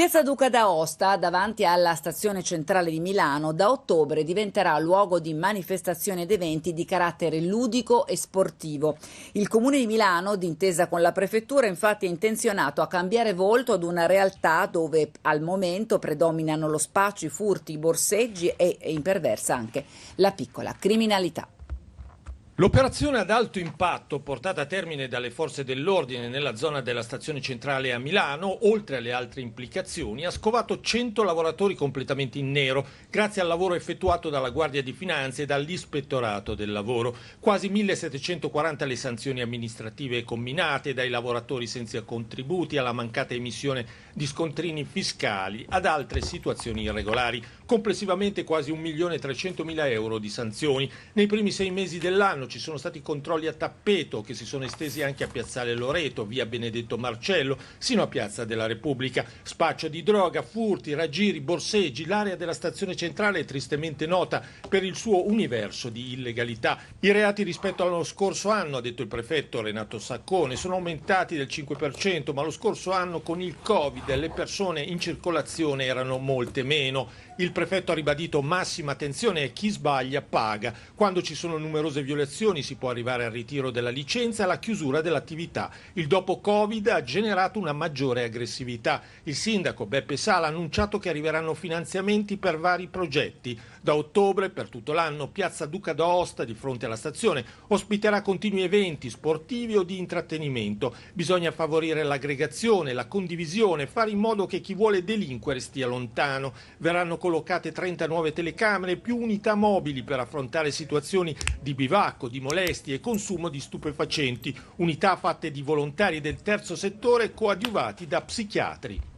Piazza Duca d'Aosta, davanti alla stazione centrale di Milano, da ottobre diventerà luogo di manifestazioni ed eventi di carattere ludico e sportivo. Il Comune di Milano, d'intesa con la Prefettura, infatti è intenzionato a cambiare volto ad una realtà dove al momento predominano lo spaccio, i furti, i borseggi e, e imperversa anche la piccola criminalità. L'operazione ad alto impatto portata a termine dalle forze dell'ordine nella zona della stazione centrale a Milano, oltre alle altre implicazioni, ha scovato 100 lavoratori completamente in nero, grazie al lavoro effettuato dalla Guardia di Finanze e dall'Ispettorato del Lavoro. Quasi 1740 le sanzioni amministrative combinate dai lavoratori senza contributi alla mancata emissione di scontrini fiscali ad altre situazioni irregolari. Complessivamente quasi 1.300.000 euro di sanzioni. Nei primi sei mesi dell'anno ci sono stati controlli a tappeto che si sono estesi anche a Piazzale Loreto, via Benedetto Marcello, sino a Piazza della Repubblica. Spaccio di droga, furti, raggiri, borseggi, l'area della stazione centrale è tristemente nota per il suo universo di illegalità. I reati rispetto allo scorso anno, ha detto il prefetto Renato Saccone, sono aumentati del 5%, ma lo scorso anno con il Covid le persone in circolazione erano molte meno. Il prefetto ha ribadito massima attenzione e chi sbaglia paga. Quando ci sono numerose violazioni sanzioni si può arrivare al ritiro della licenza e alla chiusura dell'attività. Il dopo Covid ha generato una maggiore aggressività. Il sindaco Beppe Sala ha annunciato che arriveranno finanziamenti per vari progetti. Da ottobre per tutto l'anno Piazza Duca d'Aosta di fronte alla stazione ospiterà continui eventi sportivi o di intrattenimento. Bisogna favorire l'aggregazione, la condivisione, fare in modo che chi vuole delinquere stia lontano. Verranno collocate 30 nuove telecamere più unità mobili per affrontare situazioni di bivacco, di molestie e consumo di stupefacenti, unità fatte di volontari del terzo settore coadiuvati da psichiatri.